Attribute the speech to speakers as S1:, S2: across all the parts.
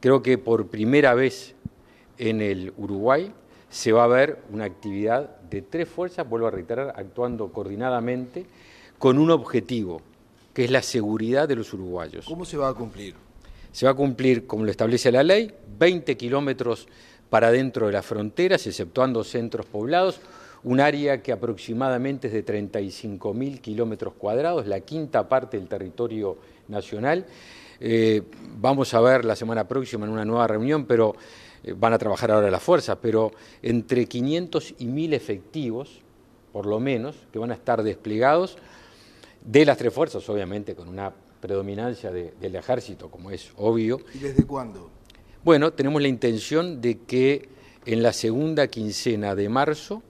S1: Creo que por primera vez en el Uruguay se va a ver una actividad de tres fuerzas, vuelvo a reiterar, actuando coordinadamente con un objetivo, que es la seguridad de los uruguayos. ¿Cómo se va a cumplir? Se va a cumplir, como lo establece la ley, 20 kilómetros para dentro de las fronteras, exceptuando centros poblados, un área que aproximadamente es de 35.000 kilómetros cuadrados, la quinta parte del territorio nacional eh, vamos a ver la semana próxima en una nueva reunión, pero eh, van a trabajar ahora las fuerzas, pero entre 500 y 1000 efectivos, por lo menos, que van a estar desplegados de las tres fuerzas, obviamente con una predominancia del ejército, como es obvio.
S2: ¿Y desde cuándo?
S1: Bueno, tenemos la intención de que en la segunda quincena de marzo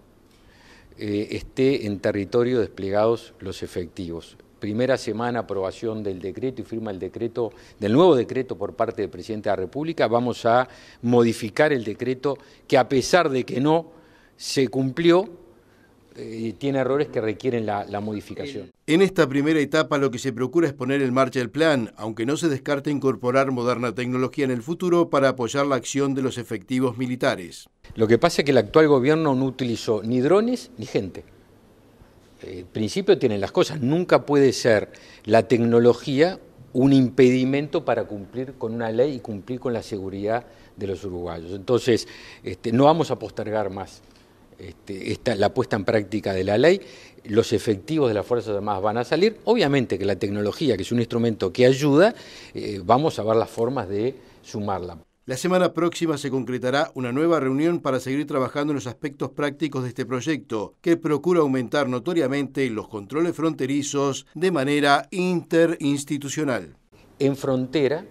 S1: eh, esté en territorio desplegados los efectivos primera semana aprobación del decreto y firma el decreto, del nuevo decreto por parte del presidente de la República, vamos a modificar el decreto que a pesar de que no se cumplió, eh, tiene errores que requieren la, la modificación.
S2: En esta primera etapa lo que se procura es poner en marcha el plan, aunque no se descarta incorporar moderna
S1: tecnología en el futuro para apoyar la acción de los efectivos militares. Lo que pasa es que el actual gobierno no utilizó ni drones ni gente. El principio tienen las cosas. Nunca puede ser la tecnología un impedimento para cumplir con una ley y cumplir con la seguridad de los uruguayos. Entonces, este, no vamos a postergar más este, la puesta en práctica de la ley. Los efectivos de las Fuerzas Armadas van a salir. Obviamente que la tecnología, que es un instrumento que ayuda, eh, vamos a ver las formas de sumarla.
S2: La semana próxima se concretará una nueva reunión para seguir trabajando en los aspectos prácticos de este proyecto, que procura aumentar notoriamente los controles fronterizos
S1: de manera interinstitucional. En frontera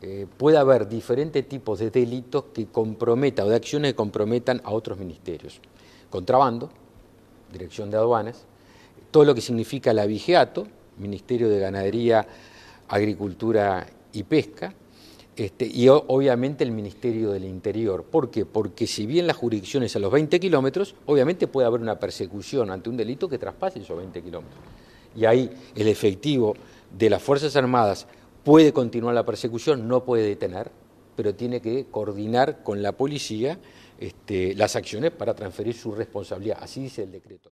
S1: eh, puede haber diferentes tipos de delitos que comprometan o de acciones que comprometan a otros ministerios. Contrabando, Dirección de Aduanas, todo lo que significa la Vigeato, Ministerio de Ganadería, Agricultura y Pesca, este, y obviamente el Ministerio del Interior. ¿Por qué? Porque si bien la jurisdicción es a los 20 kilómetros, obviamente puede haber una persecución ante un delito que traspase esos 20 kilómetros. Y ahí el efectivo de las Fuerzas Armadas puede continuar la persecución, no puede detener, pero tiene que coordinar con la policía este, las acciones para transferir su responsabilidad. Así dice el decreto.